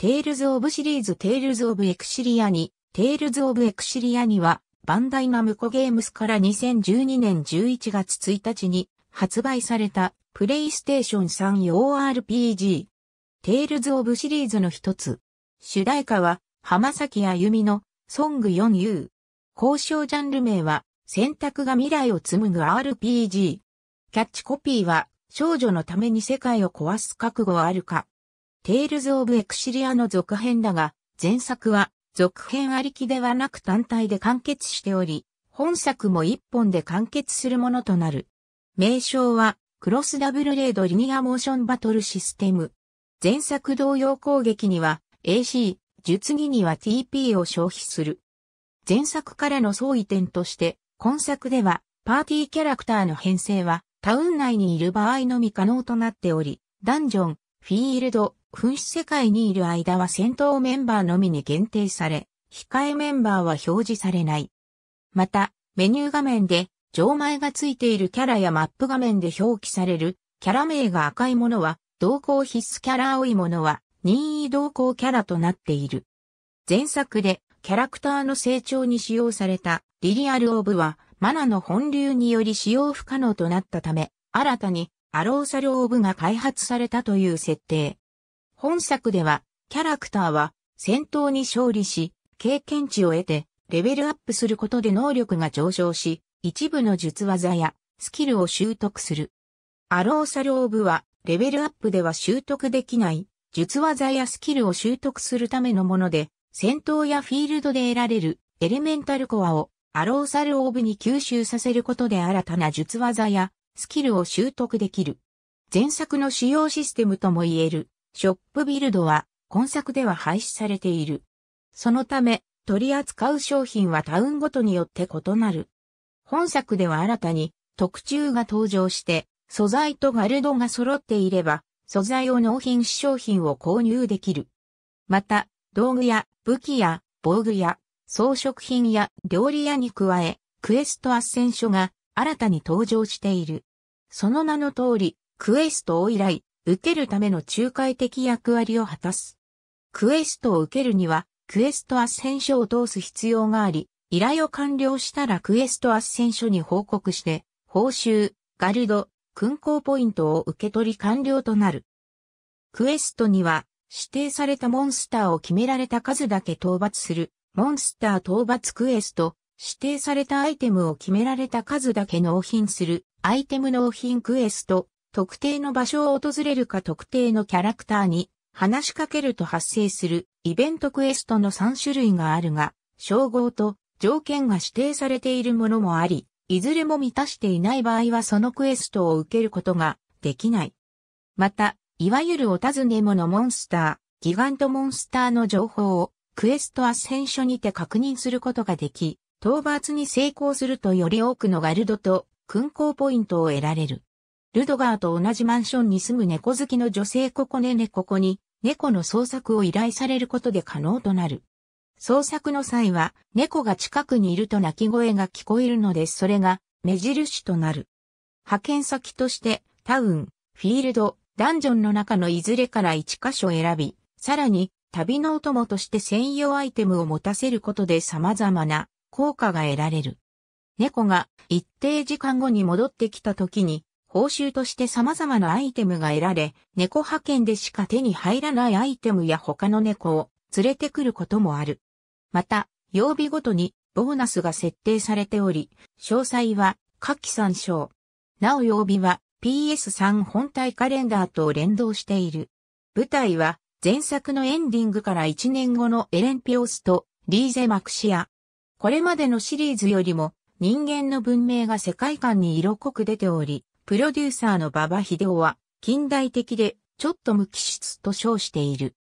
テイルズ・オブ・シリーズテイルズ・オブ・エクシリアに、テイルズ・オブ・エクシリアには、バンダイナムコゲームスから2012年11月1日に発売されたプレイステーション3用 RPG。テイルズ・オブシリーズの一つ。主題歌は浜崎あゆみのソング 4U。交渉ジャンル名は選択が未来を紡ぐ RPG。キャッチコピーは少女のために世界を壊す覚悟あるか。テイルズ・オブ・エクシリアの続編だが、前作は続編ありきではなく単体で完結しており、本作も一本で完結するものとなる。名称は、クロスダブルレードリニアモーションバトルシステム。前作同様攻撃には AC、術技には TP を消費する。前作からの相違点として、今作ではパーティーキャラクターの編成はタウン内にいる場合のみ可能となっており、ダンジョン、フィールド、紛失世界にいる間は戦闘メンバーのみに限定され、控えメンバーは表示されない。また、メニュー画面で、錠前がついているキャラやマップ画面で表記される、キャラ名が赤いものは、同行必須キャラ青いものは、任意同行キャラとなっている。前作で、キャラクターの成長に使用された、リリアルオーブは、マナの本流により使用不可能となったため、新たに、アローサーブが開発されたという設定。本作では、キャラクターは戦闘に勝利し、経験値を得て、レベルアップすることで能力が上昇し、一部の術技やスキルを習得する。アローサーブは、レベルアップでは習得できない術技やスキルを習得するためのもので、戦闘やフィールドで得られるエレメンタルコアをアローサルオーブに吸収させることで新たな術技やスキルを習得できる。前作の主要システムとも言える、ショップビルドは、今作では廃止されている。そのため、取り扱う商品はタウンごとによって異なる。本作では新たに、特注が登場して、素材とガルドが揃っていれば、素材を納品し商品を購入できる。また、道具や武器や防具や装飾品や料理屋に加え、クエスト斡旋書が新たに登場している。その名の通り、クエストを依頼、受けるための仲介的役割を果たす。クエストを受けるには、クエストアッセン書を通す必要があり、依頼を完了したらクエストアッセン書に報告して、報酬、ガルド、勲功ポイントを受け取り完了となる。クエストには、指定されたモンスターを決められた数だけ討伐する、モンスター討伐クエスト、指定されたアイテムを決められた数だけ納品する、アイテム納品クエスト、特定の場所を訪れるか特定のキャラクターに話しかけると発生するイベントクエストの3種類があるが、称号と条件が指定されているものもあり、いずれも満たしていない場合はそのクエストを受けることができない。また、いわゆるお尋ね者モンスター、ギガントモンスターの情報をクエストアッセンショにて確認することができ、討伐に成功するとより多くのガルドと勲功ポイントを得られる。ルドガーと同じマンションに住む猫好きの女性ココネネココに猫の捜索を依頼されることで可能となる。捜索の際は猫が近くにいると鳴き声が聞こえるのでそれが目印となる。派遣先としてタウン、フィールド、ダンジョンの中のいずれから1箇所選び、さらに旅のお供として専用アイテムを持たせることで様々な効果が得られる。猫が一定時間後に戻ってきた時に、報酬として様々なアイテムが得られ、猫派遣でしか手に入らないアイテムや他の猫を連れてくることもある。また、曜日ごとにボーナスが設定されており、詳細は下記参照。なお曜日は PS3 本体カレンダーと連動している。舞台は前作のエンディングから1年後のエレンピオスとリーゼ・マクシア、これまでのシリーズよりも人間の文明が世界観に色濃く出ており、プロデューサーの馬場秀夫は近代的でちょっと無機質と称している。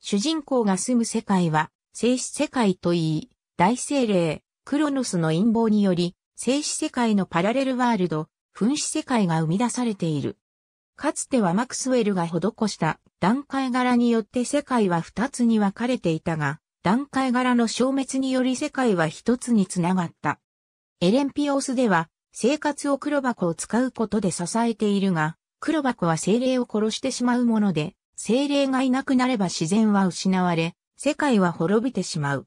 主人公が住む世界は静止世界といい、大精霊、クロノスの陰謀により、静止世界のパラレルワールド、分子世界が生み出されている。かつてはマクスウェルが施した段階柄によって世界は二つに分かれていたが、段階柄の消滅により世界は一つにつながった。エレンピオスでは、生活を黒箱を使うことで支えているが、黒箱は精霊を殺してしまうもので、精霊がいなくなれば自然は失われ、世界は滅びてしまう。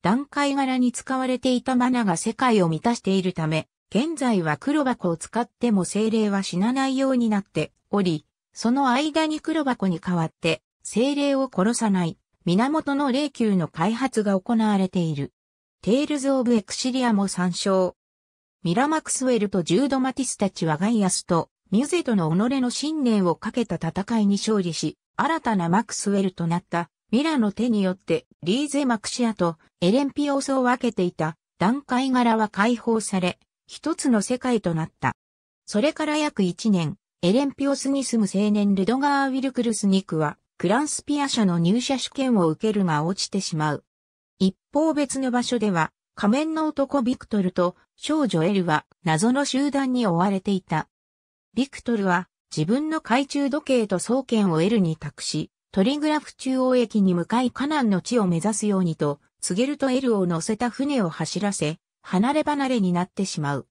段階柄に使われていたマナが世界を満たしているため、現在は黒箱を使っても精霊は死なないようになっており、その間に黒箱に代わって精霊を殺さない源の霊柩の開発が行われている。テイルズ・オブ・エクシリアも参照。ミラ・マクスウェルとジュード・マティスたちはガイアスとミュゼとの己の信念をかけた戦いに勝利し、新たなマクスウェルとなったミラの手によってリーゼ・マクシアとエレンピオースを分けていた段階柄は解放され、一つの世界となった。それから約一年、エレンピオスに住む青年ルドガー・ウィルクルス・ニクはクランスピア社の入社試験を受けるが落ちてしまう。一方別の場所では、仮面の男ビクトルと少女エルは謎の集団に追われていた。ビクトルは自分の懐中時計と双剣をエルに託し、トリグラフ中央駅に向かいカナンの地を目指すようにと、告げるとエルを乗せた船を走らせ、離れ離れになってしまう。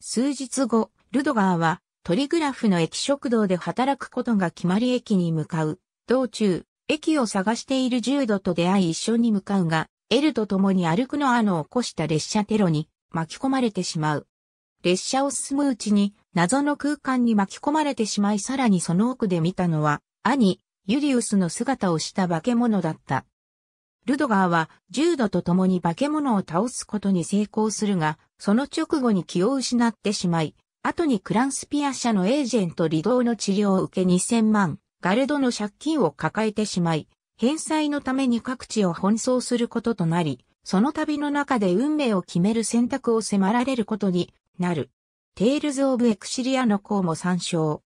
数日後、ルドガーはトリグラフの駅食堂で働くことが決まり駅に向かう。道中、駅を探しているジュードと出会い一緒に向かうが、エルと共に歩くのあの起こした列車テロに巻き込まれてしまう。列車を進むうちに謎の空間に巻き込まれてしまいさらにその奥で見たのは兄、ユリウスの姿をした化け物だった。ルドガーは重度と共に化け物を倒すことに成功するが、その直後に気を失ってしまい、後にクランスピア社のエージェントリドーの治療を受け2000万ガルドの借金を抱えてしまい、返済のために各地を奔走することとなり、その旅の中で運命を決める選択を迫られることになる。テイルズ・オブ・エクシリアの項も参照。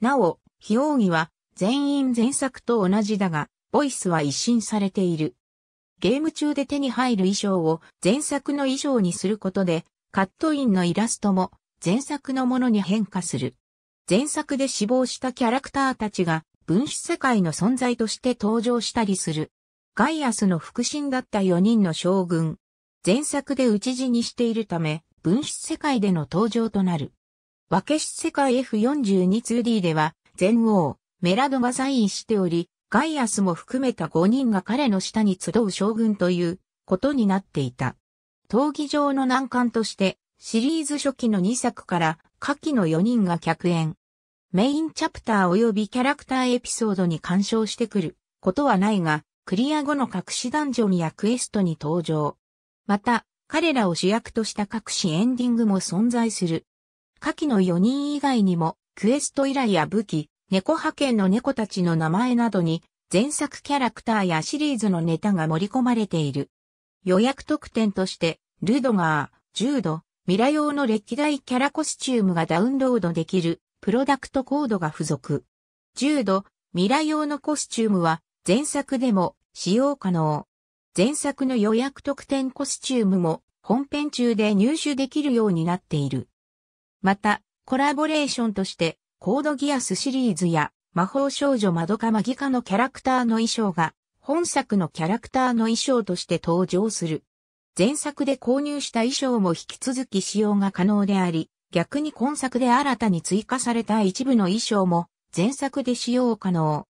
なお、非奥義は全員前作と同じだが、ボイスは一新されている。ゲーム中で手に入る衣装を前作の衣装にすることで、カットインのイラストも前作のものに変化する。前作で死亡したキャラクターたちが分子世界の存在として登場したりする。ガイアスの腹心だった4人の将軍。前作で討ち死にしているため、分子世界での登場となる。分け子世界 F42-2D では、全王、メラドが在位しており、ガイアスも含めた5人が彼の下に集う将軍ということになっていた。闘技場の難関として、シリーズ初期の2作から、下記の4人が客演。メインチャプター及びキャラクターエピソードに干渉してくることはないが、クリア後の隠しダンジョンやクエストに登場。また、彼らを主役とした隠しエンディングも存在する。下記の4人以外にも、クエスト依頼や武器、猫派遣の猫たちの名前などに、前作キャラクターやシリーズのネタが盛り込まれている。予約特典として、ルドガー、ジュード、ミラ用の歴代キャラコスチュームがダウンロードできるプロダクトコードが付属。重度、ミラ用のコスチュームは前作でも使用可能。前作の予約特典コスチュームも本編中で入手できるようになっている。また、コラボレーションとして、コードギアスシリーズや魔法少女マドカマギカのキャラクターの衣装が本作のキャラクターの衣装として登場する。前作で購入した衣装も引き続き使用が可能であり、逆に今作で新たに追加された一部の衣装も前作で使用可能。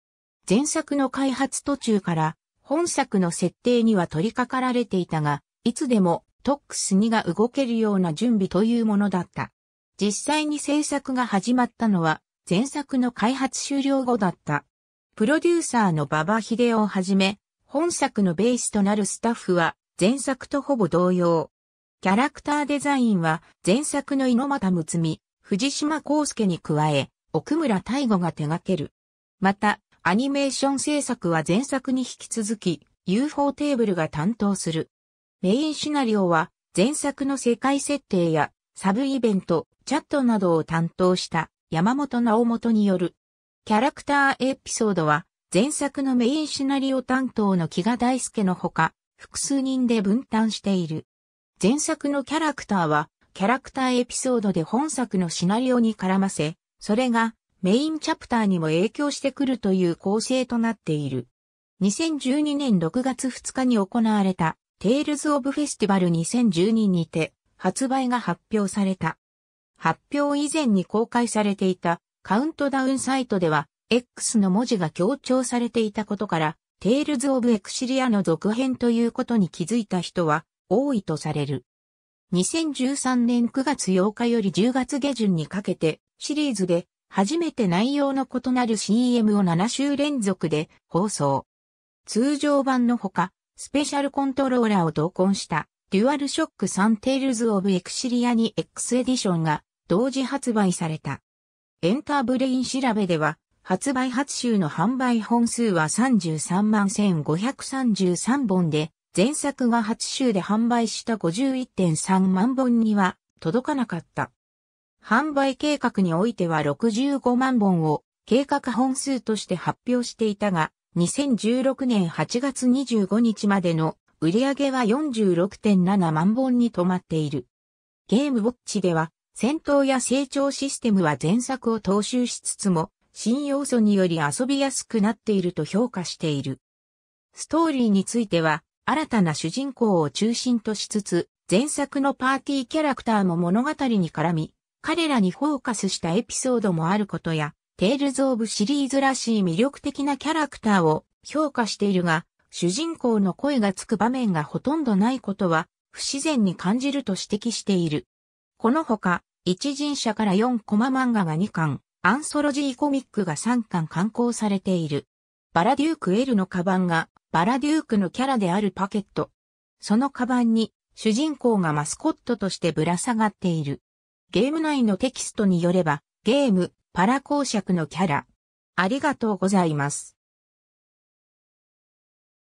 前作の開発途中から本作の設定には取り掛かられていたが、いつでもトックス2が動けるような準備というものだった。実際に制作が始まったのは前作の開発終了後だった。プロデューサーの馬場秀夫をはじめ、本作のベースとなるスタッフは前作とほぼ同様、キャラクターデザインは前作の猪俣睦巳、藤島康介に加え、奥村大吾が手掛ける。また、アニメーション制作は前作に引き続き、UFO テーブルが担当する。メインシナリオは、前作の世界設定や、サブイベント、チャットなどを担当した山本直元による。キャラクターエピソードは、前作のメインシナリオ担当の木賀大介のほか、複数人で分担している。前作のキャラクターは、キャラクターエピソードで本作のシナリオに絡ませ、それがメインチャプターにも影響してくるという構成となっている。2012年6月2日に行われた、テイルズ・オブ・フェスティバル2012にて、発売が発表された。発表以前に公開されていたカウントダウンサイトでは、X の文字が強調されていたことから、テイルズ・オブ・エクシリアの続編ということに気づいた人は多いとされる。2013年9月8日より10月下旬にかけてシリーズで初めて内容の異なる CM を7週連続で放送。通常版のほか、スペシャルコントローラーを同梱したデュアルショックサンテールズ・オブ・エクシリアに X エディションが同時発売された。エンターブレイン調べでは、発売8週の販売本数は33万1533本で、前作が初週で販売した51.3万本には届かなかった。販売計画においては65万本を計画本数として発表していたが、2016年8月25日までの売り上げは46.7万本に止まっている。ゲームウォッチでは、戦闘や成長システムは前作を踏襲しつつも、新要素により遊びやすくなっていると評価している。ストーリーについては、新たな主人公を中心としつつ、前作のパーティーキャラクターも物語に絡み、彼らにフォーカスしたエピソードもあることや、テールズ・オブ・シリーズらしい魅力的なキャラクターを評価しているが、主人公の声がつく場面がほとんどないことは不自然に感じると指摘している。このほか、一人者から4コマ漫画が2巻、アンソロジーコミックが3巻刊行されている。バラデューク・エルのカバンがバラデュークのキャラであるパケット。そのカバンに主人公がマスコットとしてぶら下がっている。ゲーム内のテキストによれば、ゲーム、パラ公爵のキャラ。ありがとうございます。